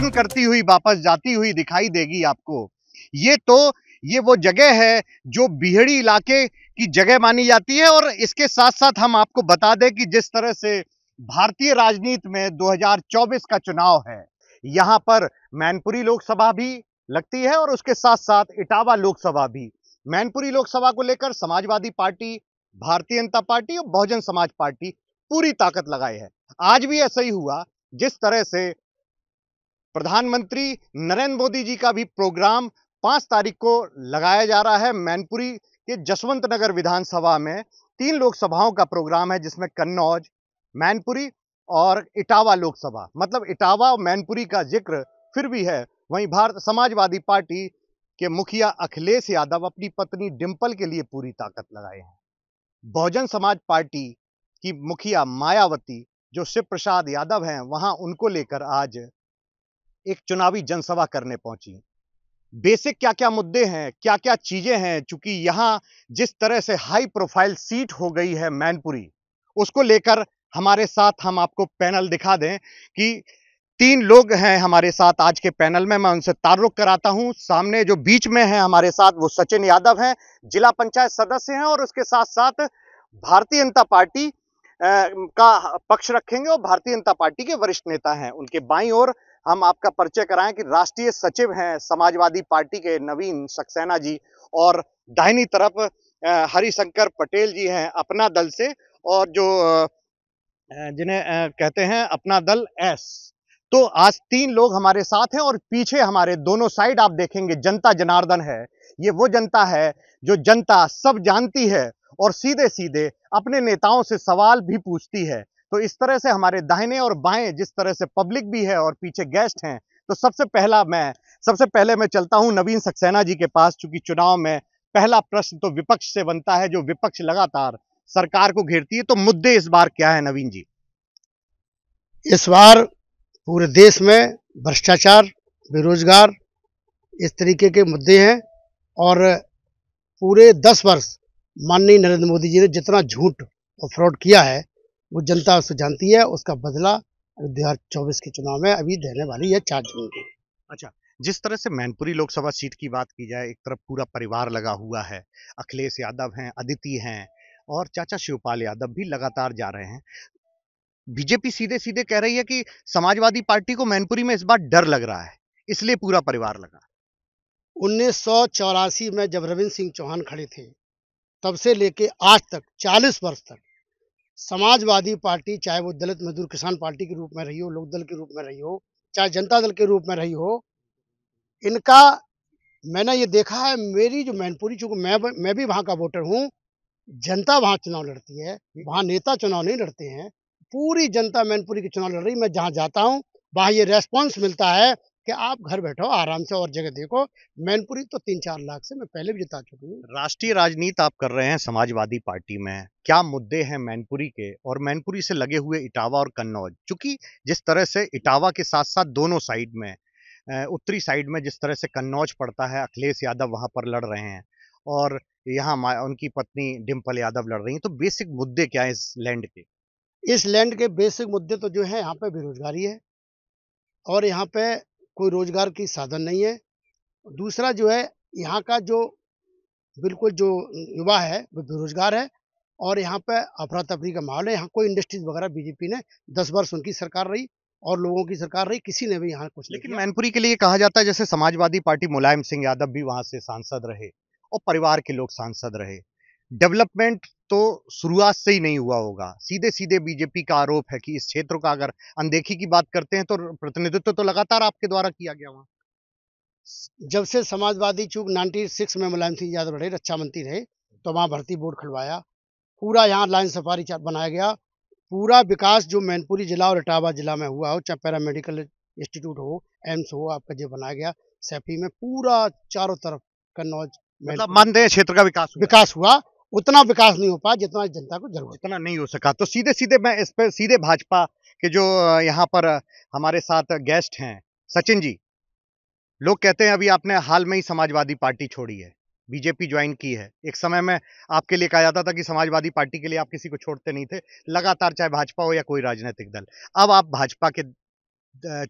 दर्शन करती हुई वापस जाती हुई दिखाई देगी आपको ये तो ये वो जगह है जो बिहड़ी इलाके की जगह मानी जाती है और इसके साथ साथ हम आपको बता दें कि जिस तरह से भारतीय राजनीति में 2024 का चुनाव है यहाँ पर मैनपुरी लोकसभा भी लगती है और उसके साथ साथ इटावा लोकसभा भी मैनपुरी लोकसभा को लेकर समाजवादी पार्टी भारतीय जनता पार्टी और बहुजन समाज पार्टी पूरी ताकत लगाई है आज भी ऐसा ही हुआ जिस तरह से प्रधानमंत्री नरेंद्र मोदी जी का भी प्रोग्राम पाँच तारीख को लगाया जा रहा है मैनपुरी के जसवंत नगर विधानसभा में तीन लोकसभाओं का प्रोग्राम है जिसमें कन्नौज मैनपुरी और इटावा लोकसभा मतलब इटावा और मैनपुरी का जिक्र फिर भी है वहीं भारत समाजवादी पार्टी के मुखिया अखिलेश यादव अपनी पत्नी डिम्पल के लिए पूरी ताकत लगाए हैं बहुजन समाज पार्टी की मुखिया मायावती जो शिव प्रसाद यादव हैं वहां उनको लेकर आज एक चुनावी जनसभा करने पहुंची बेसिक क्या क्या मुद्दे हैं क्या क्या चीज़ें हैं चूंकि यहां जिस तरह से हाई प्रोफाइल सीट हो गई है मैनपुरी उसको लेकर हमारे साथ हम आपको पैनल दिखा दें कि तीन लोग हैं हमारे साथ आज के पैनल में मैं उनसे तारुक कराता हूं सामने जो बीच में है हमारे साथ वो सचिन यादव हैं जिला पंचायत सदस्य हैं और उसके साथ साथ भारतीय जनता पार्टी का पक्ष रखेंगे और भारतीय जनता पार्टी के वरिष्ठ नेता हैं उनके बाई और हम आपका परिचय कराएं कि राष्ट्रीय सचिव हैं समाजवादी पार्टी के नवीन सक्सेना जी और दाहिनी तरफ हरिशंकर पटेल जी हैं अपना दल से और जो जिन्हें कहते हैं अपना दल एस तो आज तीन लोग हमारे साथ हैं और पीछे हमारे दोनों साइड आप देखेंगे जनता जनार्दन है ये वो जनता है जो जनता सब जानती है और सीधे सीधे अपने नेताओं से सवाल भी पूछती है तो इस तरह से हमारे दाहिने और बाएं जिस तरह से पब्लिक भी है और पीछे गेस्ट हैं तो सबसे पहला मैं सबसे पहले मैं चलता हूं नवीन सक्सेना जी के पास चूंकि चुनाव में पहला प्रश्न तो विपक्ष से बनता है जो विपक्ष लगातार सरकार को घेरती है तो मुद्दे इस बार क्या है नवीन जी इस बार पूरे देश में भ्रष्टाचार बेरोजगार इस तरीके के मुद्दे हैं और पूरे दस वर्ष माननीय नरेंद्र मोदी जी ने जितना झूठ और फ्रॉड किया है वो जनता उसको जानती है उसका बदला दो हजार चौबीस के चुनाव में अभी देने वाली है चार जून को अच्छा जिस तरह से मैनपुरी लोकसभा सीट की बात की जाए एक तरफ पूरा परिवार लगा हुआ है अखिलेश यादव हैं अदिति हैं और चाचा शिवपाल यादव भी लगातार जा रहे हैं बीजेपी सीधे सीधे कह रही है कि समाजवादी पार्टी को मैनपुरी में इस बार डर लग रहा है इसलिए पूरा परिवार लगा उन्नीस में जब रविंद्र सिंह चौहान खड़े थे तब से लेके आज तक 40 वर्ष तक समाजवादी पार्टी चाहे वो दलित मजदूर किसान पार्टी के रूप में रही हो लोक दल के रूप में रही हो चाहे जनता दल के रूप में रही हो इनका मैंने ये देखा है मेरी जो मैनपुरी चूंकि मैं मैं भी वहाँ का वोटर हूँ जनता वहाँ चुनाव लड़ती है वहाँ नेता चुनाव नहीं लड़ते हैं पूरी जनता मैनपुरी के चुनाव लड़ रही मैं जहाँ जाता हूँ वहाँ ये रेस्पॉन्स मिलता है कि आप घर बैठो आराम से और जगह देखो मैनपुरी तो तीन चार लाख से मैं पहले भी जिता चुकी हूँ राष्ट्रीय राजनीति आप कर रहे हैं समाजवादी पार्टी में क्या मुद्दे हैं मैनपुरी के और मैनपुरी से लगे हुए इटावा और कन्नौज चूंकि जिस तरह से इटावा के साथ साथ दोनों साइड में उत्तरी साइड में जिस तरह से कन्नौज पड़ता है अखिलेश यादव वहाँ पर लड़ रहे हैं और यहाँ उनकी पत्नी डिम्पल यादव लड़ रही हैं तो बेसिक मुद्दे क्या है इस लैंड के इस लैंड के बेसिक मुद्दे तो जो है यहाँ पे बेरोजगारी है और यहाँ पे कोई रोज़गार की साधन नहीं है दूसरा जो है यहाँ का जो बिल्कुल जो युवा है वो बेरोजगार है और यहाँ पर अफरा तफरी का माहौल है यहाँ कोई इंडस्ट्रीज वगैरह बीजेपी ने दस वर्ष उनकी सरकार रही और लोगों की सरकार रही किसी ने भी यहाँ कुछ लेकिन मैनपुरी के लिए कहा जाता है जैसे समाजवादी पार्टी मुलायम सिंह यादव भी वहाँ से सांसद रहे और परिवार के लोग सांसद रहे डेवलपमेंट तो शुरुआत से ही नहीं हुआ होगा सीधे सीधे बीजेपी का आरोप है कि इस क्षेत्र का अगर अनदेखी की बात करते हैं तो प्रतिनिधित्व तो लगातार आपके द्वारा किया गया वहाँ जब से समाजवादी चूक नाइन्टी सिक्स में मुलायम सिंह यादव रहे रक्षा मंत्री रहे तो वहाँ भर्ती बोर्ड खुलवाया पूरा यहाँ लाइन सफारी बनाया गया पूरा विकास जो मैनपुरी जिला और इटावा जिला में हुआ हो चाहे पैरा मेडिकल इंस्टीट्यूट हो एम्स हो आपका जो बनाया गया सेफी में पूरा चारों तरफ कन्नौज मतलब मानते हैं क्षेत्र का विकास हुआ। विकास हुआ उतना विकास नहीं हो पाया जितना जनता को जरूरत उतना नहीं हो सका तो सीधे सीधे मैं इस पर सीधे भाजपा के जो यहाँ पर हमारे साथ गेस्ट हैं सचिन जी लोग कहते हैं अभी आपने हाल में ही समाजवादी पार्टी छोड़ी है बीजेपी ज्वाइन की है एक समय में आपके लिए कहा जाता था कि समाजवादी पार्टी के लिए आप किसी को छोड़ते नहीं थे लगातार चाहे भाजपा हो या कोई राजनीतिक दल अब आप भाजपा के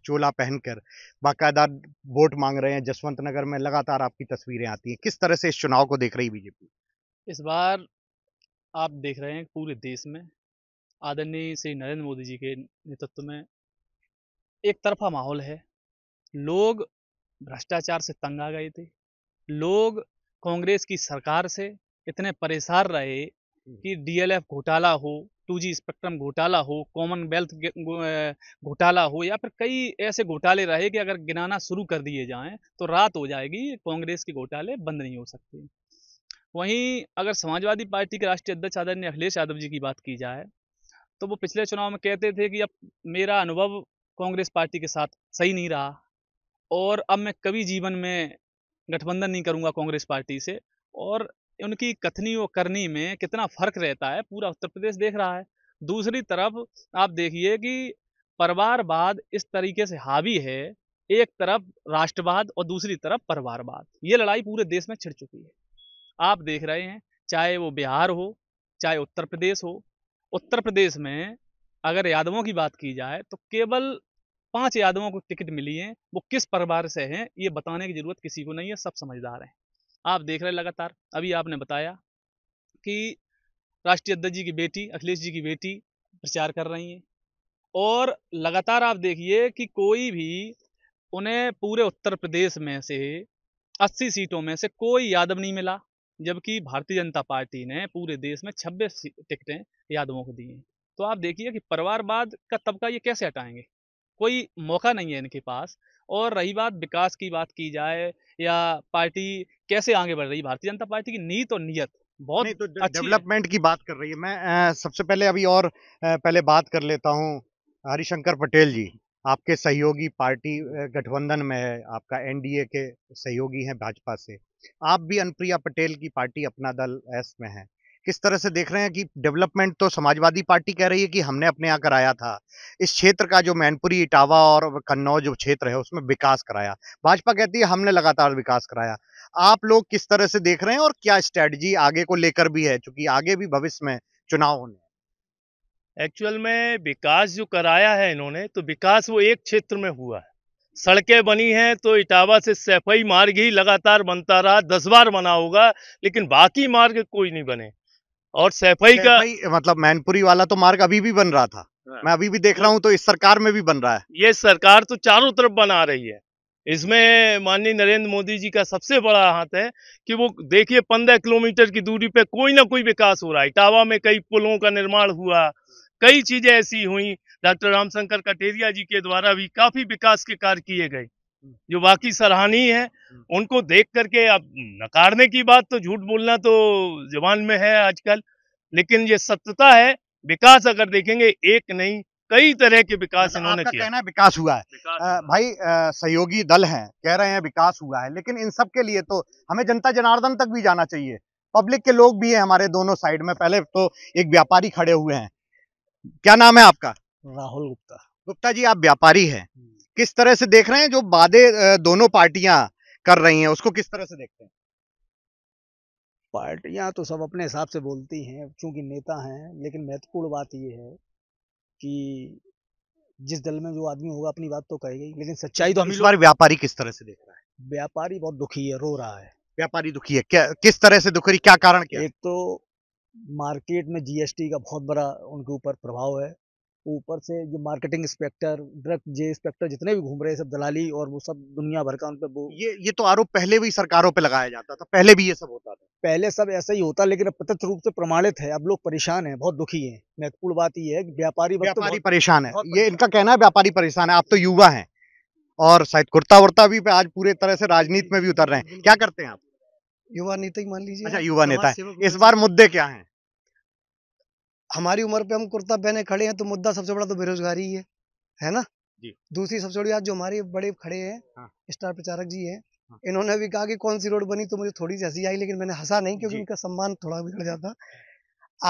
चोला पहनकर बाकायदा वोट मांग रहे हैं जसवंत नगर में लगातार आपकी तस्वीरें आती हैं किस तरह से इस चुनाव को देख रही बीजेपी इस बार आप देख रहे हैं पूरे देश में आदरणीय श्री नरेंद्र मोदी जी के नेतृत्व में एक तरफा माहौल है लोग भ्रष्टाचार से तंग आ गए थे लोग कांग्रेस की सरकार से इतने परेशान रहे कि डीएलएफ घोटाला हो टू जी स्पेक्ट्रम घोटाला हो कॉमनवेल्थ घोटाला हो या फिर कई ऐसे घोटाले रहे कि अगर गिनाना शुरू कर दिए जाएं तो रात हो जाएगी कांग्रेस के घोटाले बंद नहीं हो सकते वहीं अगर समाजवादी पार्टी के राष्ट्रीय अध्यक्ष आदरणीय अखिलेश यादव जी की बात की जाए तो वो पिछले चुनाव में कहते थे कि अब मेरा अनुभव कांग्रेस पार्टी के साथ सही नहीं रहा और अब मैं कभी जीवन में गठबंधन नहीं करूंगा कांग्रेस पार्टी से और उनकी कथनी और करनी में कितना फर्क रहता है पूरा उत्तर प्रदेश देख रहा है दूसरी तरफ आप देखिए कि परिवारवाद इस तरीके से हावी है एक तरफ राष्ट्रवाद और दूसरी तरफ परिवारवाद ये लड़ाई पूरे देश में छिड़ चुकी है आप देख रहे हैं चाहे वो बिहार हो चाहे उत्तर प्रदेश हो उत्तर प्रदेश में अगर यादवों की बात की जाए तो केवल पांच यादवों को टिकट मिली है वो किस परिवार से हैं ये बताने की जरूरत किसी को नहीं है सब समझदार हैं आप देख रहे लगातार अभी आपने बताया कि राष्ट्रीय अध्यक्ष जी की बेटी अखिलेश जी की बेटी प्रचार कर रही हैं और लगातार आप देखिए कि कोई भी उन्हें पूरे उत्तर प्रदेश में से अस्सी सीटों में से कोई यादव नहीं मिला जबकि भारतीय जनता पार्टी ने पूरे देश में छब्बीस टिकटें यादवों को दी हैं तो आप देखिए कि परिवारवाद का तबका ये कैसे हटाएंगे कोई मौका नहीं है इनके पास और रही बात विकास की बात की जाए या पार्टी कैसे आगे बढ़ रही है भारतीय जनता पार्टी की नीत तो और नियत बहुत तो डेवलपमेंट की बात कर रही है मैं सबसे पहले अभी और पहले बात कर लेता हूँ हरिशंकर पटेल जी आपके सहयोगी पार्टी गठबंधन में है आपका एनडीए के सहयोगी हैं भाजपा से आप भी अनुप्रिया पटेल की पार्टी अपना दल एस में है किस तरह से देख रहे हैं कि डेवलपमेंट तो समाजवादी पार्टी कह रही है कि हमने अपने यहाँ कराया था इस क्षेत्र का जो मैनपुरी इटावा और कन्नौज जो क्षेत्र है उसमें विकास कराया भाजपा कहती है हमने लगातार विकास कराया आप लोग किस तरह से देख रहे हैं और क्या स्ट्रेटजी आगे को लेकर भी है चूंकि आगे भी भविष्य में चुनाव होने एक्चुअल में विकास जो कराया है इन्होंने तो विकास वो एक क्षेत्र में हुआ है सड़कें बनी हैं तो इटावा से सैफई मार्ग ही लगातार बनता रहा दस बार बना होगा लेकिन बाकी मार्ग कोई नहीं बने और सैफई का मतलब मैनपुरी वाला तो मार्ग अभी भी बन रहा था हाँ। मैं अभी भी देख रहा हूं तो इस सरकार में भी बन रहा है ये सरकार तो चारों तरफ बना रही है इसमें माननीय नरेंद्र मोदी जी का सबसे बड़ा हाथ है कि वो देखिए पंद्रह किलोमीटर की दूरी पे कोई ना कोई विकास हो रहा है इटावा में कई पुलों का निर्माण हुआ कई चीजें ऐसी हुई डॉक्टर रामशंकर कटेरिया जी के द्वारा भी काफी विकास के कार्य किए गए जो बाकी सराहनीय है उनको देख करके अब नकारने की बात तो झूठ बोलना तो जबान में है आजकल लेकिन ये सत्यता है विकास अगर देखेंगे एक नहीं कई तरह के विकास मतलब इन्होंने किया कहना विकास हुआ है विकास आ, भाई आ, सहयोगी दल हैं कह रहे हैं विकास हुआ है लेकिन इन सब के लिए तो हमें जनता जनार्दन तक भी जाना चाहिए पब्लिक के लोग भी हैं हमारे दोनों साइड में पहले तो एक व्यापारी खड़े हुए हैं क्या नाम है आपका राहुल गुप्ता गुप्ता जी आप व्यापारी हैं हम्म। किस तरह से देख रहे हैं जो बाधे दोनों पार्टियां कर रही हैं उसको किस तरह से देखते हैं पार्टियां तो सब अपने हिसाब से बोलती हैं क्योंकि नेता हैं लेकिन महत्वपूर्ण बात यह है कि जिस दल में जो आदमी होगा अपनी बात तो कहेगा ही लेकिन सच्चाई तो, तो हम इस बार व्यापारी किस तरह से देख रहा है व्यापारी बहुत दुखी है रो रहा है व्यापारी दुखी है क्या किस तरह से दुख रही क्या कारण क्या एक तो मार्केट में जीएसटी का बहुत बड़ा उनके ऊपर प्रभाव है ऊपर से जो मार्केटिंग इंस्पेक्टर ड्रग जे इंस्पेक्टर जितने भी घूम रहे हैं सब दलाली और वो सब दुनिया भर का उन पर ये ये तो आरोप पहले भी सरकारों पे लगाया जाता था पहले भी ये सब होता था पहले सब ऐसा ही होता लेकिन अब प्रत्यक्ष रूप से प्रमाणित है अब लोग परेशान हैं बहुत दुखी हैं महत्वपूर्ण बात ये है कि व्यापारी व्यापारी परेशान है ये इनका कहना है व्यापारी परेशान है आप तो युवा है और शायद कुर्ता वर्ता भी आज पूरे तरह से राजनीति में भी उतर रहे हैं क्या करते हैं आप युवा नेता ही मान लीजिए अच्छा युवा नेता है इस बार मुद्दे क्या है हमारी उम्र पे हम कुर्ता पहने खड़े हैं तो मुद्दा सबसे बड़ा तो बेरोजगारी ही है है ना जी दूसरी सबसे बड़ी बात जो हमारे बड़े खड़े हैं हाँ। स्टार प्रचारक जी हैं हाँ। इन्होंने भी कहा कि कौन सी रोड बनी तो मुझे थोड़ी सी हंसी आई लेकिन मैंने हंसा नहीं क्योंकि उनका सम्मान थोड़ा बिगड़ जाता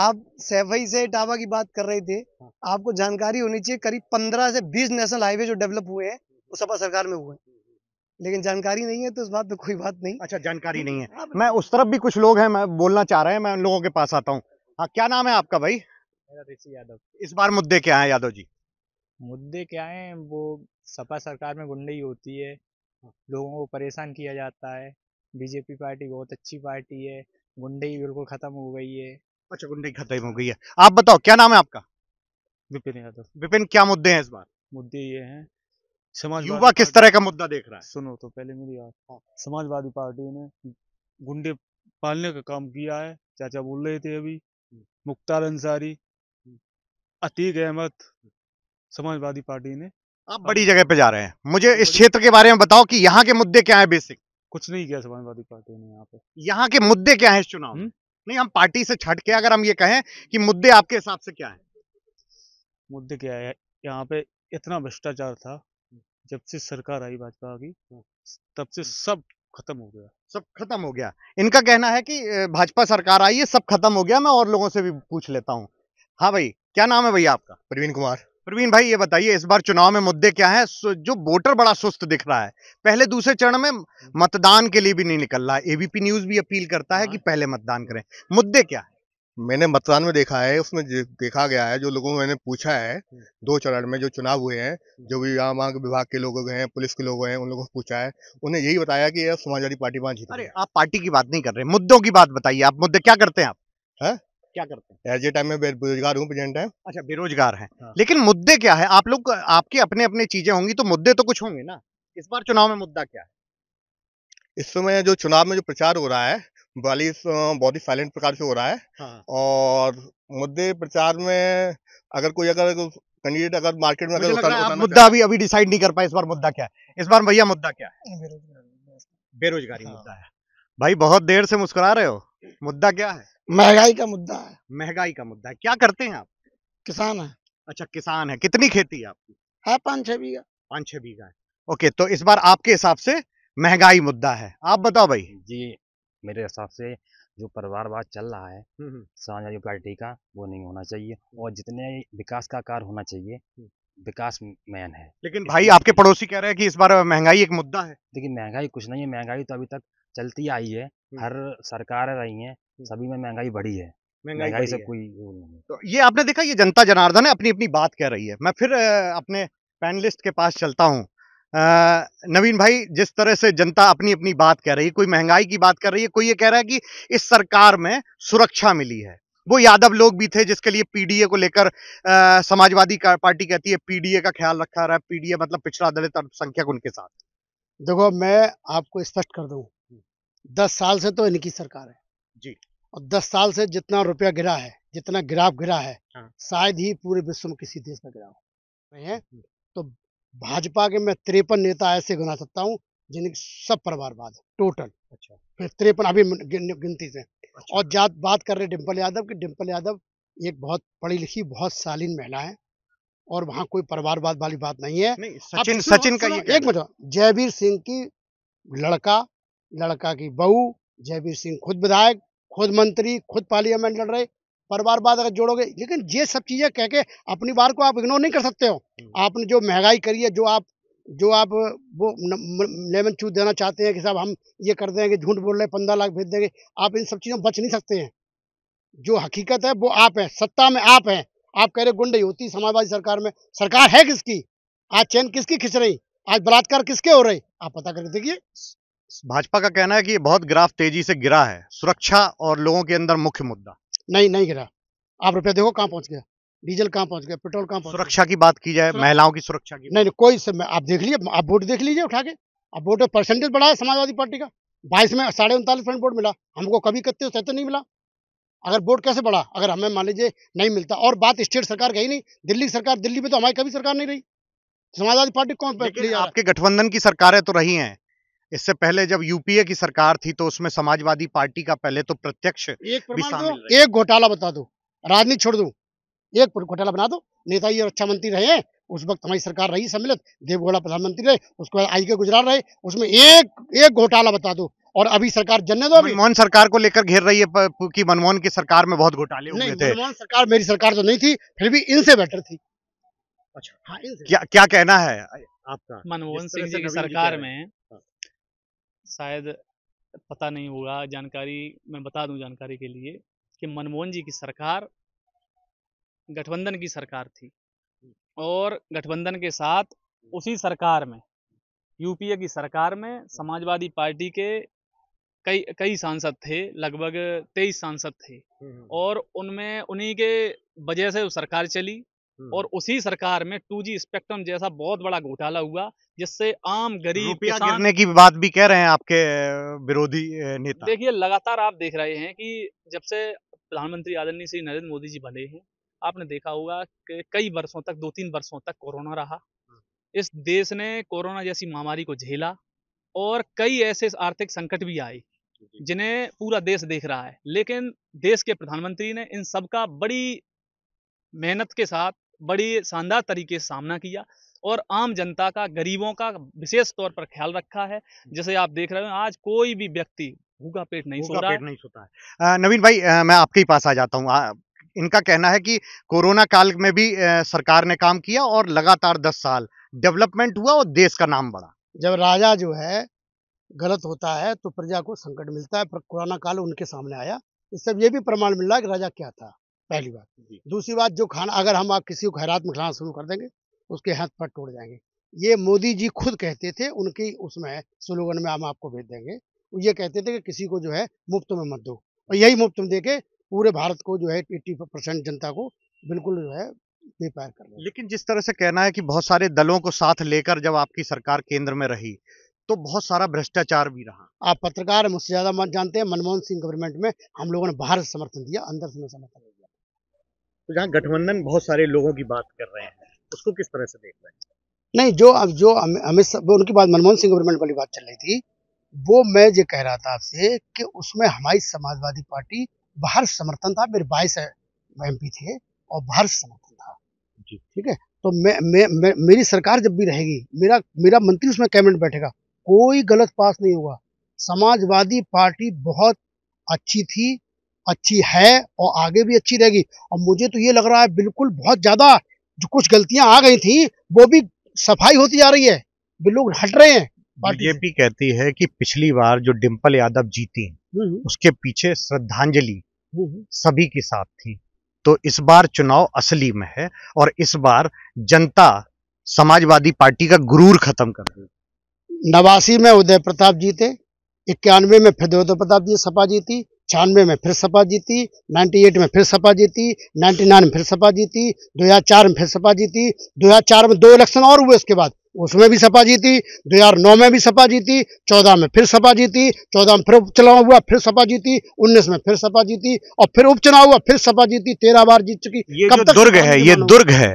आप सैफई से इटावा की बात कर रहे थे हाँ। आपको जानकारी होनी चाहिए करीब पंद्रह से बीस नेशनल हाईवे जो डेवलप हुए हैं वो सपा सरकार में हुए हैं हम्म, हम्म, हम्म। लेकिन जानकारी नहीं है तो इस बात पे कोई बात नहीं अच्छा जानकारी तो नहीं है मैं उस तरफ भी कुछ लोग हैं मैं बोलना चाह रहे हैं मैं उन लोगों के पास आता हूँ हाँ क्या नाम है आपका भाई मेरा ऋषि यादव इस बार मुद्दे क्या हैं यादव जी मुद्दे क्या हैं वो सपा सरकार में गुंडई होती है हाँ। लोगों को परेशान किया जाता है बीजेपी पार्टी बहुत अच्छी पार्टी है गुंडई बिल्कुल खत्म हो गई है अच्छा गुंडई खत्म हो गई है आप बताओ क्या नाम है आपका विपिन यादव विपिन क्या मुद्दे हैं इस बार मुद्दे ये है समाज युवा किस तरह का मुद्दा देख रहा है सुनो तो पहले मेरी बात हाँ। समाजवादी पार्टी ने गुंडे पालने का काम किया है चाचा बोल रहे थे अभी हम्म। मुख्तार अंसारी अतीक अहमद समाजवादी पार्टी ने आप बड़ी जगह पे जा रहे हैं मुझे इस क्षेत्र के बारे में बताओ कि यहाँ के मुद्दे क्या है बेसिक कुछ नहीं किया समाजवादी पार्टी ने यहाँ पे यहाँ के मुद्दे क्या है इस चुनाव नहीं हम पार्टी से छट के अगर हम ये कहें कि मुद्दे आपके हिसाब से क्या है मुद्दे क्या है यहाँ पे इतना भ्रष्टाचार था जब से सरकार आई भाजपा की हाँ। तब से हाँ। सब खत्म हो गया सब खत्म हो गया इनका कहना है कि भाजपा सरकार आई है सब खत्म हो गया मैं और लोगों से भी पूछ लेता हूँ हाँ भाई क्या नाम है भैया आपका प्रवीण कुमार प्रवीण भाई ये बताइए इस बार चुनाव में मुद्दे क्या है जो वोटर बड़ा सुस्त दिख रहा है पहले दूसरे चरण में मतदान के लिए भी नहीं निकल रहा है एबीपी न्यूज भी अपील करता है कि हाँ। पहले मतदान करें मुद्दे क्या है मैंने मतदान में देखा है उसमें देखा गया है जो लोगों मैंने पूछा है हम्म। दो चरण में जो चुनाव हुए हैं हम्म। जो भी यहाँ वहाँ के विभाग के लोग हैं पुलिस के लोग हैं उन लोगों को पूछा है उन्हें यही बताया कि यह समाजवादी पार्टी वहाँ जीत अरे आप पार्टी की बात नहीं कर रहे मुद्दों की बात बताइए आप मुद्दे क्या करते हैं आप है क्या करते हैं एज ए टाइम में बेरोजगार हूँ प्रेजेंट टाइम अच्छा बेरोजगार है हाँ। लेकिन मुद्दे क्या है आप लोग आपके अपने अपने चीजें होंगी तो मुद्दे तो कुछ होंगे ना इस बार चुनाव में मुद्दा क्या है इस समय जो चुनाव में जो प्रचार हो रहा है वाली बहुत ही साइलेंट प्रकार से हो रहा है हाँ। और मुद्दे प्रचार में अगर कोई अगर कैंडिडेट अगर मार्केट में अगर मुद्दा अभी अभी डिसाइड नहीं कर पाए इस बार मुद्दा क्या है इस बार भैया मुद्दा क्या है बेरोजगारी हाँ। मुद्दा है भाई बहुत देर से मुस्कुरा रहे हो मुद्दा क्या है महंगाई का मुद्दा है महंगाई का मुद्दा है क्या करते हैं आप किसान है अच्छा किसान है कितनी खेती है आपकी है पाँच छह बीघा पाँच छह बीघा है ओके तो इस बार आपके हिसाब से महंगाई मुद्दा है आप बताओ भाई जी मेरे हिसाब से जो परिवारवाद चल रहा है हम्म, हम्म। समाजवादी पार्टी का वो नहीं होना चाहिए हम्म। और जितने विकास का कार्य होना चाहिए विकास मैन है लेकिन भाई आपके पड़ोसी कह रहे हैं कि इस बार महंगाई एक मुद्दा है देखिए महंगाई कुछ नहीं है महंगाई तो अभी तक चलती आई है हर सरकार रही है सभी में महंगाई बढ़ी है महंगाई से कोई नहीं तो ये आपने देखा ये जनता जनार्दन है अपनी अपनी बात कह रही है मैं फिर अपने पैनलिस्ट के पास चलता हूँ नवीन भाई जिस तरह से जनता अपनी अपनी बात कह रही है कोई महंगाई की बात कर रही है कोई ये कह रहा है कि इस सरकार में सुरक्षा मिली है वो यादव लोग भी थे जिसके लिए पीडीए को लेकर समाजवादी पार्टी कहती है पीडीए का ख्याल रखा रहा है पीडीए मतलब पिछड़ा दलित अल्पसंख्यक उनके साथ देखो मैं आपको स्पष्ट कर दू दस साल से तो इनकी सरकार है जी और दस साल से जितना रुपया गिरा है जितना गिराव गिरा है हाँ। शायद ही पूरे विश्व में किसी देश में गिरा हो है हम्म। तो भाजपा के मैं तिरपन नेता ऐसे गिना सकता हूँ जिनके सब परिवार बाद टोटल अच्छा फिर तिरपन अभी गिनती से अच्छा। और जात बात कर रहे डिम्पल यादव की डिम्पल यादव एक बहुत पढ़ी लिखी बहुत शालीन महिला है और वहाँ कोई परिवारवाद वाली बात नहीं है सचिन सचिन का एक मतलब जयवीर सिंह की लड़का लड़का की बहू जयवीर सिंह खुद विधायक खुद मंत्री खुद पार्लियामेंट लड़ रहे परिवारवाद अगर जोड़ोगे लेकिन ये सब चीज़ें कह के अपनी बार को आप इग्नोर नहीं कर सकते हो हम्म। आपने जो महंगाई करी है जो आप जो आप वो लेमन चूज देना चाहते हैं कि साहब हम ये कर देंगे झूठ बोल रहे पंद्रह लाख भेज देंगे आप इन सब चीज़ों बच नहीं सकते हैं जो हकीकत है वो आप हैं सत्ता में आप हैं आप कह रहे गुंडे होती समाजवादी सरकार में सरकार है किसकी आज चैन किसकी खिंच रही आज बलात्कार किसके हो रहे आप पता करके देखिए भाजपा का कहना है कि बहुत ग्राफ तेजी से गिरा है सुरक्षा और लोगों के अंदर मुख्य मुद्दा नहीं नहीं गिरा आप रुपया देखो कहाँ पहुँच गया डीजल कहाँ पहुँच गया पेट्रोल कहाँ पहुंच सुरक्षा की बात की जाए महिलाओं की सुरक्षा की नहीं नहीं कोई आप देख लीजिए आप वोट देख लीजिए उठा के अब वोट परसेंटेज बढ़ा है समाजवादी पार्टी का बाईस में साढ़े उनतालीस परसेंट वोट मिला हमको कभी इकतीस तो नहीं मिला अगर वोट कैसे बढ़ा अगर हमें मान लीजिए नहीं मिलता और बात स्टेट सरकार गई नहीं दिल्ली सरकार दिल्ली में तो हमारी कभी सरकार नहीं रही समाजवादी पार्टी कौन आपके गठबंधन की सरकारें तो रही हैं इससे पहले जब यूपीए की सरकार थी तो उसमें समाजवादी पार्टी का पहले तो प्रत्यक्ष एक भी शामिल एक घोटाला बता दो राजनीति छोड़ दो एक घोटाला बना दो नेता और रक्षा मंत्री रहे उस वक्त हमारी सरकार रही सम्मिलित देवगौड़ा प्रधानमंत्री रहे उसके बाद आई के गुजरात रहे उसमें एक एक घोटाला बता दो और अभी सरकार जन्ने दो तो मनमोहन सरकार को लेकर घेर रही है की मनमोहन की सरकार में बहुत घोटाले हुए थे मनमोहन सरकार मेरी सरकार तो नहीं थी फिर भी इनसे बेटर थी अच्छा हाँ, क्या क्या कहना है आपका मनमोहन सिंह जी की सरकार में हाँ। शायद पता नहीं होगा जानकारी मैं बता दूं जानकारी के लिए कि मनमोहन जी की सरकार गठबंधन की सरकार थी और गठबंधन के साथ उसी सरकार में यूपीए की सरकार में समाजवादी पार्टी के कई कई सांसद थे लगभग तेईस सांसद थे हम्म, हम्म। और उनमें उन्हीं के वजह से वो सरकार चली हम्म। और उसी सरकार में टू जी स्पेक्ट्रम जैसा बहुत बड़ा घोटाला हुआ जिससे आम गरीब किसान की बात भी कह रहे हैं आपके विरोधी नेता देखिए लगातार आप देख रहे हैं कि जब से प्रधानमंत्री आदरणीय श्री नरेंद्र मोदी जी बने हैं आपने देखा होगा कि कई वर्षों तक दो तीन वर्षों तक कोरोना रहा हम्म। इस देश ने कोरोना जैसी महामारी को झेला और कई ऐसे आर्थिक संकट भी आए जिन्हें पूरा देश देख रहा है लेकिन देश के प्रधानमंत्री ने इन सबका बड़ी मेहनत के साथ बड़ी शानदार तरीके से सामना किया और आम जनता का गरीबों का विशेष तौर पर ख्याल रखा है जैसे आप देख रहे हो आज कोई भी व्यक्ति भूखा पेट नहीं सो रहा नहीं सोता है नवीन भाई मैं आपके ही पास आ जाता हूँ इनका कहना है कि कोरोना काल में भी सरकार ने काम किया और लगातार दस साल डेवलपमेंट हुआ और देश का नाम बढ़ा जब राजा जो है गलत होता है तो प्रजा को संकट मिलता है पर कोरोना काल उनके सामने आया इससे ये भी प्रमाण मिल रहा है कि राजा क्या था पहली बात तो दूसरी बात जो खाना अगर हम आप किसी को खैरात में खिलाना शुरू कर देंगे उसके हाथ पर टूट जाएंगे ये मोदी जी खुद कहते थे उनकी उसमें स्लोगन में हम आपको भेज देंगे ये कहते थे कि किसी को जो है मुफ्त में मत दो और यही मुफ्त में दे के पूरे भारत को जो है एट्टी परसेंट जनता को बिल्कुल जो है बेपैर कर लेकिन जिस तरह से कहना है कि बहुत सारे दलों को साथ लेकर जब आपकी सरकार केंद्र में रही तो बहुत सारा भ्रष्टाचार भी रहा आप पत्रकार मुझसे ज्यादा मत जानते हैं मनमोहन सिंह गवर्नमेंट में हम लोगों ने बाहर समर्थन दिया अंदर से समर्थन तो जहाँ गठबंधन बहुत सारे लोगों की बात कर रहे हैं उसको किस तरह से देख रहे हैं नहीं जो अब जो अमित शाह उनकी बात मनमोहन सिंह गवर्नमेंट वाली बात चल रही थी वो मैं ये कह रहा था आपसे कि उसमें हमारी समाजवादी पार्टी बाहर समर्थन था मेरे बाईस एम थे और बाहर समर्थन था ठीक है तो मैं मैं, मे, मेरी सरकार जब भी रहेगी मेरा मेरा मंत्री उसमें कैबिनेट बैठेगा कोई गलत पास नहीं होगा समाजवादी पार्टी बहुत अच्छी थी अच्छी है और आगे भी अच्छी रहेगी और मुझे तो ये लग रहा है बिल्कुल बहुत ज़्यादा जो कुछ गलतियां आ गई थी वो भी सफाई होती जा रही है लोग हट रहे हैं बीजेपी कहती है कि पिछली बार जो डिम्पल यादव जीती हम्म, हम्म। उसके पीछे श्रद्धांजलि हम्म, सभी के साथ थी तो इस बार चुनाव असली में है और इस बार जनता समाजवादी पार्टी का गुरूर खत्म कर रही नवासी में उदय प्रताप जीते इक्यानवे में फिर प्रताप जी सपा जीती छियानवे में फिर सपा जीती 98 में फिर सपा जीती 99 में फिर सपा जीती 2004 में फिर सपा जीती 2004 में दो इलेक्शन और हुए उसके बाद उसमें भी सपा जीती 2009 में भी सपा जीती 14 में फिर सपा जीती 14 में फिर उपचुनाव हुआ फिर सपा जीती 19 में फिर सपा जीती और फिर उपचुनाव हुआ फिर सपा जीती तेरह बार जीत चुकी ये कब तक दुर्ग है ये दुर्ग है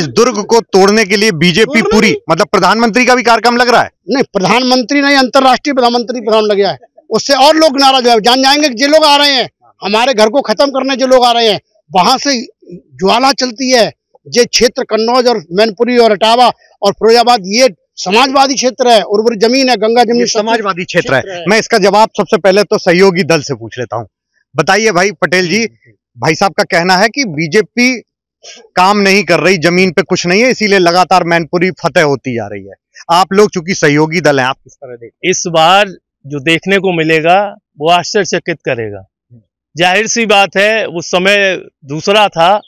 इस दुर्ग को तोड़ने के लिए बीजेपी पूरी मतलब प्रधानमंत्री का भी कार्यक्रम लग रहा है नहीं प्रधानमंत्री नहीं अंतर्राष्ट्रीय प्रधानमंत्री प्रधान लग गया है उससे और लोग नाराज हो जान जाएंगे कि जो लोग आ रहे हैं हमारे घर को खत्म करने जो लोग आ रहे हैं वहां से ज्वाला चलती है जे क्षेत्र कन्नौज और मैनपुरी और अटावा और फिरोजाबाद ये समाजवादी क्षेत्र है उर्वर जमीन है गंगा जमीन समाजवादी क्षेत्र है।, मैं इसका जवाब सबसे पहले तो सहयोगी दल से पूछ लेता हूँ बताइए भाई पटेल जी भाई साहब का कहना है कि बीजेपी काम नहीं कर रही जमीन पे कुछ नहीं है इसीलिए लगातार मैनपुरी फतेह होती जा रही है आप लोग चूंकि सहयोगी दल हैं आप किस तरह देख इस बार जो देखने को मिलेगा वो आश्चर्यचकित करेगा जाहिर सी बात है उस समय दूसरा था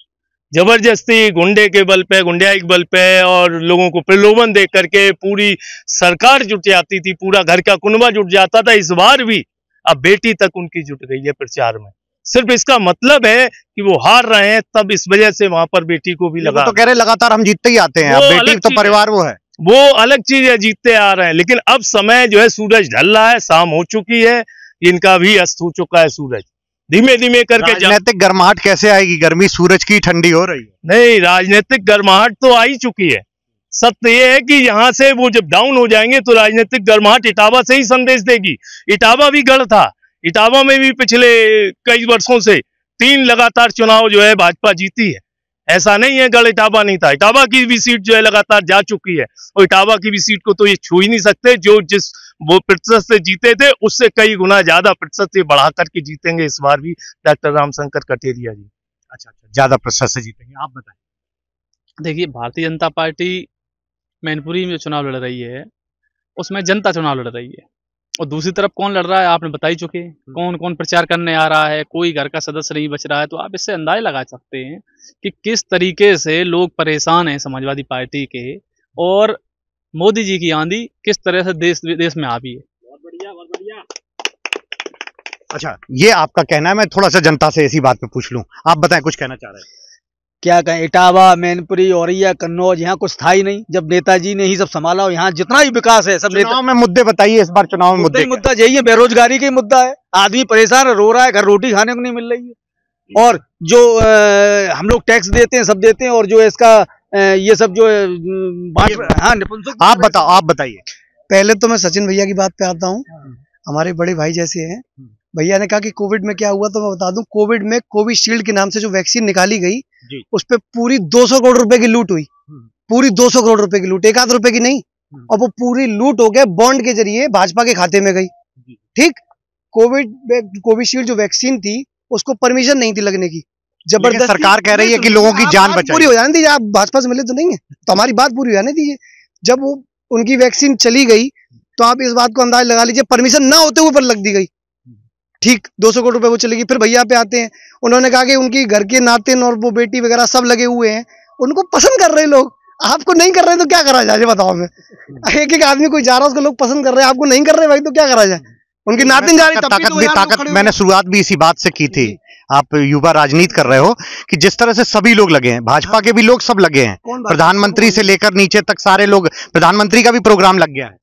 जबरदस्ती गुंडे के बल पे गुंडियाई के बल पे और लोगों को प्रलोभन दे करके पूरी सरकार जुट जाती थी पूरा घर का कुनबा जुट जाता था इस बार भी अब बेटी तक उनकी जुट गई है प्रचार में सिर्फ इसका मतलब है कि वो हार रहे हैं तब इस वजह से वहां पर बेटी को भी लगा तो कह रहे लगातार हम जीतते ही आते हैं अब बेटी तो परिवार वो है वो अलग चीज है जीतते आ रहे हैं लेकिन अब समय जो है सूरज ढल रहा है शाम हो चुकी है इनका भी अस्त हो चुका है सूरज धीमे धीमे करके राजनीतिक गर्माहट कैसे आएगी गर्मी सूरज की ठंडी हो रही है नहीं राजनीतिक गर्माहट तो आ ही चुकी है सत्य ये है कि यहाँ से वो जब डाउन हो जाएंगे तो राजनीतिक गर्माहट इटावा से ही संदेश देगी इटावा भी गढ़ था इटावा में भी पिछले कई वर्षों से तीन लगातार चुनाव जो है भाजपा जीती है ऐसा नहीं है गढ़ इटावा नहीं था इटावा की भी सीट जो है लगातार जा चुकी है और इटावा की भी सीट को तो ये छू ही नहीं सकते जो जिस वो प्रतिशत से जीते थे उससे कई गुना ज्यादा प्रतिशत से बढ़ा करके जीतेंगे इस बार भी डॉक्टर रामशंकर कटेरिया जी अच्छा अच्छा ज्यादा प्रतिशत से जीतेंगे आप बताए देखिए भारतीय जनता पार्टी मैनपुरी में जो चुनाव लड़ रही है उसमें जनता चुनाव लड़ रही है और दूसरी तरफ कौन लड़ रहा है आपने बताई चुके हम्म। कौन कौन प्रचार करने आ रहा है कोई घर का सदस्य नहीं बच रहा है तो आप इससे अंदाज लगा सकते हैं कि किस तरीके से लोग परेशान हैं समाजवादी पार्टी के और मोदी जी की आंधी किस तरह से देश देश में आ भी है बहुत बढ़िया बहुत बढ़िया अच्छा ये आपका कहना है मैं थोड़ा सा जनता से इसी बात पे पूछ लूँ आप बताएं कुछ कहना चाह रहे हैं क्या कहें इटावा मैनपुरी औरैया कन्नौज यहाँ कुछ था ही नहीं जब नेताजी ने ही सब संभाला और यहाँ जितना भी विकास है सब नेता में मुद्दे बताइए इस बार चुनाव में मुद्दे मुद्दा यही है बेरोजगारी का मुद्दा है आदमी परेशान रो रहा है घर रोटी खाने को नहीं मिल रही है और जो आ, हम लोग टैक्स देते हैं सब देते हैं और जो इसका आ, ये सब जो हाँ आप बताओ आप बताइए पहले तो मैं सचिन भैया की बात पे आता हूँ हाँ। हमारे बड़े भाई जैसे हैं हाँ। भैया ने कहा कि कोविड में क्या हुआ तो मैं बता दूं कोविड में कोविशील्ड के नाम से जो वैक्सीन निकाली गई उस पर पूरी 200 करोड़ रुपए की लूट हुई हम्म। पूरी 200 करोड़ रुपए की लूट एक आध रुपए की नहीं और हम्म। वो पूरी लूट हो गया बॉन्ड के जरिए भाजपा के खाते में गई ठीक कोविड कोविशील्ड जो वैक्सीन थी उसको परमिशन नहीं थी लगने की जबरदस्त सरकार कह रही है तो कि लोगों की जान बच पूरी हो जाने दीजिए आप भाजपा से मिले तो नहीं है तो हमारी बात पूरी हो जाने दीजिए जब वो उनकी वैक्सीन चली गई तो आप इस बात को अंदाज लगा लीजिए परमिशन ना होते हुए पर लग दी गई ठीक दो सौ करोड़ रुपये वो चलेगी फिर भैया पे आते हैं उन्होंने कहा कि उनकी घर के नातिन और वो बेटी वगैरह सब लगे हुए हैं उनको पसंद कर रहे लोग आपको नहीं कर रहे तो क्या करा जाए बताओ मैं एक एक आदमी कोई जा रहा है उसको लोग पसंद कर रहे हैं आपको नहीं कर रहे भाई तो क्या करा जाए उनकी नातिन जा रही ताकत भी ताकत तो मैंने शुरुआत भी इसी बात से की थी आप युवा राजनीति कर रहे हो कि जिस तरह से सभी लोग लगे हैं भाजपा के भी लोग सब लगे हैं प्रधानमंत्री से लेकर नीचे तक सारे लोग प्रधानमंत्री का भी प्रोग्राम लग गया है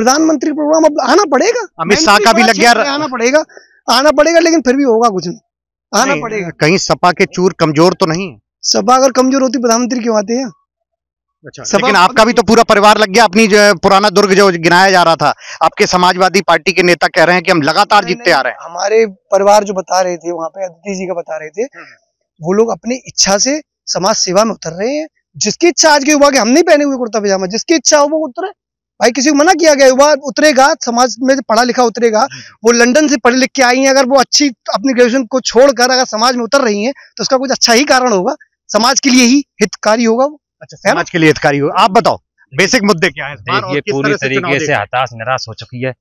प्रधानमंत्री प्रोग्राम अब आना पड़ेगा अमित शाह का भी लग गया आना पड़ेगा आना पड़ेगा लेकिन फिर भी होगा कुछ नहीं आना पड़ेगा कहीं सपा के चूर कमजोर तो नहीं सपा अगर कमजोर होती प्रधानमंत्री क्यों आते हैं अच्छा लेकिन आपका भी तो पूरा परिवार लग गया अपनी जो पुराना दुर्ग जो गिनाया जा रहा था आपके समाजवादी पार्टी के नेता कह रहे हैं कि हम लगातार जीतते आ रहे हैं हमारे परिवार जो बता रहे थे वहाँ पे अदिति जी का बता रहे थे हम्म। वो लोग अपनी इच्छा से समाज सेवा में उतर रहे हैं जिसकी इच्छा आज के युवा के हम नहीं पहने हुए कुर्ता पजामा जिसकी इच्छा हो वो उतरे भाई किसी को मना किया गया युवा उतरेगा समाज में पढ़ा लिखा उतरेगा वो लंदन से पढ़े लिख के आई हैं अगर वो अच्छी अपनी ग्रेजुएशन को छोड़कर अगर समाज में उतर रही हैं तो उसका कुछ अच्छा ही कारण होगा समाज के लिए ही हितकारी होगा वो अच्छा समाज के लिए हितकारी होगा आप बताओ बेसिक मुद्दे क्या है देखिए पूरी तरीके से हताश निराश हो चुकी है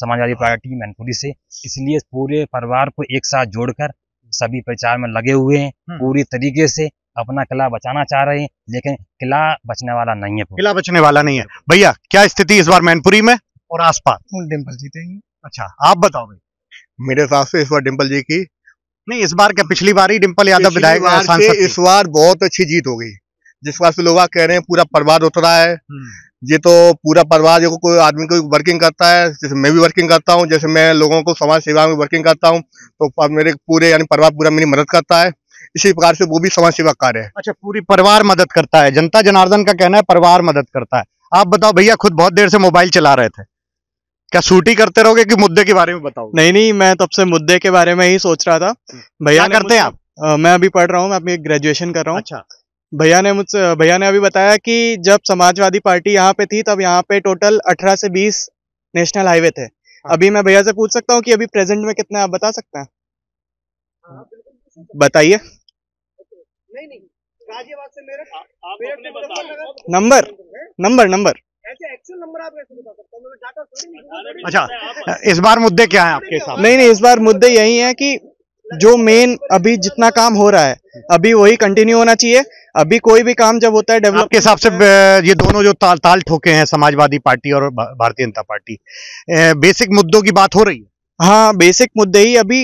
समाजवादी पार्टी मैनपुरी से इसलिए पूरे परिवार को एक साथ जोड़कर सभी प्रचार में लगे हुए हैं हम्म। पूरी तरीके से अपना किला बचाना चाह रहे हैं लेकिन किला बचने वाला नहीं है किला बचने वाला नहीं है भैया क्या स्थिति इस बार मैनपुरी में और आसपास डिम्पल जीतेंगे अच्छा आप बताओ भाई मेरे हिसाब से इस बार डिम्पल जी की नहीं इस बार क्या पिछली बार ही डिम्पल यादव विधायक इस बार बहुत अच्छी जीत हो गई देशवासी लोग कह रहे हैं पूरा परिवार उठ रहा है हम्म। ये तो पूरा परिवार जो कोई आदमी कोई वर्किंग करता है जैसे मैं भी वर्किंग करता हूँ जैसे मैं लोगों को समाज सेवा में वर्किंग करता हूँ तो मेरे पूरे यानी परिवार पूरा मेरी मदद करता है इसी प्रकार से वो भी समाज सेवा कार्य है अच्छा पूरी परिवार मदद करता है जनता जनार्दन का कहना है परिवार मदद करता है आप बताओ भैया खुद बहुत देर से मोबाइल चला रहे थे क्या सूटी करते रहोगे कि मुद्दे के बारे में बताओ नहीं नहीं मैं तब से मुद्दे के बारे में ही सोच रहा था हम्म। भैया करते हैं आप आ, मैं अभी पढ़ रहा हूँ मैं अपनी ग्रेजुएशन कर रहा हूँ अच्छा भैया ने मुझसे भैया ने अभी बताया कि जब समाजवादी पार्टी यहाँ पे थी तब यहाँ पे टोटल 18 से 20 नेशनल हाईवे थे हाँ। अभी मैं भैया से पूछ सकता हूँ कि अभी प्रेजेंट में कितने आप बता सकते हैं बताइए नंबर नंबर नंबर तो अच्छा इस बार मुद्दे क्या है आपके साथ नहीं नहीं इस बार मुद्दे यही है कि जो मेन अभी जितना काम हो रहा है अभी वही कंटिन्यू होना चाहिए अभी कोई भी काम जब होता है डेवलप के हिसाब से ये दोनों जो ताल ताल ठोके हैं समाजवादी पार्टी और भारतीय जनता पार्टी बेसिक मुद्दों की बात हो रही है हाँ बेसिक मुद्दे ही अभी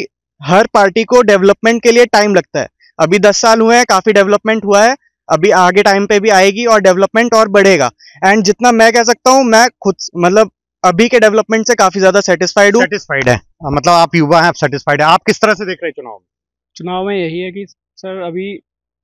हर पार्टी को डेवलपमेंट के लिए टाइम लगता है अभी दस साल हुए हैं काफी डेवलपमेंट हुआ है अभी आगे टाइम पे भी आएगी और डेवलपमेंट और बढ़ेगा एंड जितना मैं कह सकता हूँ मैं खुद मतलब अभी के डेवलपमेंट से काफी ज्यादा सेटिस्फाइड हूँ सेटिस्फाइड है मतलब आप युवा हैं आप सेटिस्फाइड है आप किस तरह से देख रहे हैं चुनाव में चुनाव में यही है कि सर अभी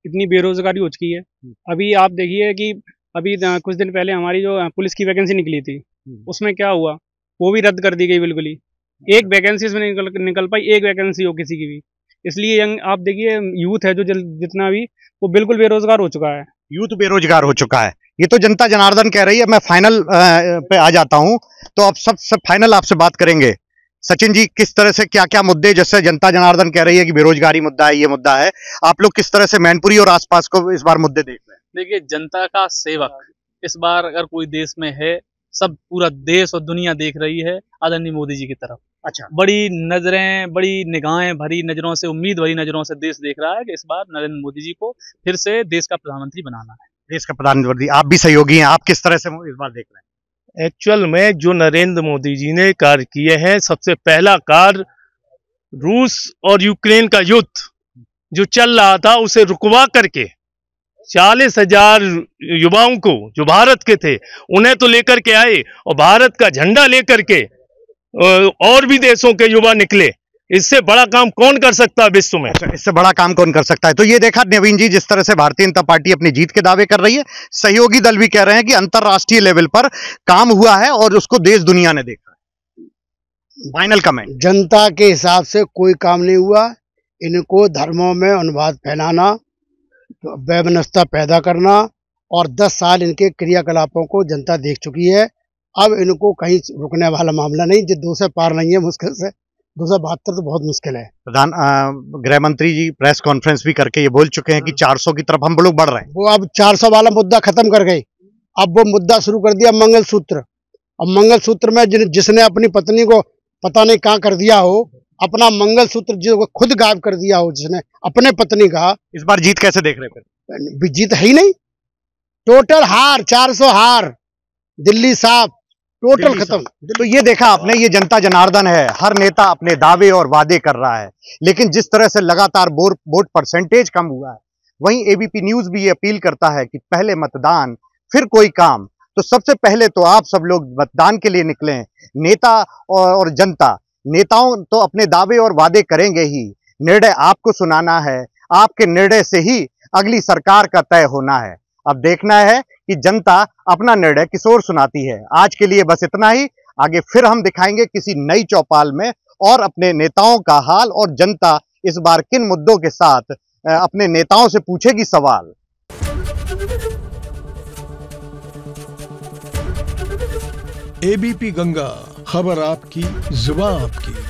इतनी बेरोजगारी हो चुकी है हम्म। अभी आप देखिए कि अभी कुछ दिन पहले हमारी जो पुलिस की वैकेंसी निकली थी हम्म। उसमें क्या हुआ वो भी रद्द कर दी गई बिल्कुल ही अच्छा। एक वैकेंसी उसमें निकल निकल पाई एक वैकेंसी हो किसी की भी इसलिए यंग आप देखिए यूथ है जो जितना भी वो बिल्कुल बेरोजगार हो चुका है यूथ बेरोजगार हो चुका है ये तो जनता जनार्दन कह रही है मैं फाइनल पे आ जाता हूँ तो आप सब सब फाइनल आपसे बात करेंगे सचिन जी किस तरह से क्या क्या मुद्दे जैसे जनता जनार्दन कह रही है कि बेरोजगारी मुद्दा है ये मुद्दा है आप लोग किस तरह से मैनपुरी और आसपास को इस बार मुद्दे देख रहे हैं देखिए जनता का सेवक इस बार अगर कोई देश में है सब पूरा देश और दुनिया देख रही है आदरणीय मोदी जी की तरफ अच्छा बड़ी नजरें बड़ी निगाहें भरी नजरों से उम्मीद भरी नजरों से देश देख रहा है कि इस बार नरेंद्र मोदी जी को फिर से देश का प्रधानमंत्री बनाना है देश का प्रधानमंत्री आप भी सहयोगी हैं आप किस तरह से इस बार देख रहे हैं एक्चुअल में जो नरेंद्र मोदी जी ने कार्य किए हैं सबसे पहला कार्य रूस और यूक्रेन का युद्ध जो चल रहा था उसे रुकवा करके चालीस हजार युवाओं को जो भारत के थे उन्हें तो लेकर के आए और भारत का झंडा लेकर के और भी देशों के युवा निकले इससे बड़ा काम कौन कर सकता है विश्व में अच्छा, इससे बड़ा काम कौन कर सकता है तो ये देखा नवीन जी जिस तरह से भारतीय जनता पार्टी अपनी जीत के दावे कर रही है सहयोगी दल भी कह रहे हैं कि अंतर्राष्ट्रीय लेवल पर काम हुआ है और उसको देश दुनिया ने देखा फाइनल कमेंट जनता के हिसाब से कोई काम नहीं हुआ इनको धर्मों में अनुवाद फैलाना व्यवनस्था पैदा करना और दस साल इनके क्रियाकलापों को जनता देख चुकी है अब इनको कहीं रुकने वाला मामला नहीं जो दो से पार नहीं है मुश्किल से दो हजार तो बहुत मुश्किल है प्रधान गृह मंत्री जी प्रेस कॉन्फ्रेंस भी करके ये बोल चुके हैं कि 400 हाँ। की तरफ हम लोग बढ़ रहे हैं वो अब 400 वाला मुद्दा खत्म कर गए अब वो मुद्दा शुरू कर दिया मंगल और अब सूत्र में जिन जिसने अपनी पत्नी को पता नहीं कहाँ कर दिया हो अपना सूत्र जो खुद गायब कर दिया हो जिसने अपने पत्नी का इस बार जीत कैसे देख रहे जीत है ही नहीं टोटल हार चार हार दिल्ली साफ टोटल खत्म तो ये देखा आपने ये जनता जनार्दन है हर नेता अपने दावे और वादे कर रहा है लेकिन जिस तरह से लगातार वोट परसेंटेज कम हुआ है वहीं एबीपी न्यूज भी ये अपील करता है कि पहले मतदान फिर कोई काम तो सबसे पहले तो आप सब लोग मतदान के लिए निकले नेता और जनता नेताओं तो अपने दावे और वादे करेंगे ही निर्णय आपको सुनाना है आपके निर्णय से ही अगली सरकार का तय होना है अब देखना है कि जनता अपना निर्णय किशोर सुनाती है आज के लिए बस इतना ही आगे फिर हम दिखाएंगे किसी नई चौपाल में और अपने नेताओं का हाल और जनता इस बार किन मुद्दों के साथ अपने नेताओं से पूछेगी सवाल एबीपी गंगा खबर आपकी जुबा आपकी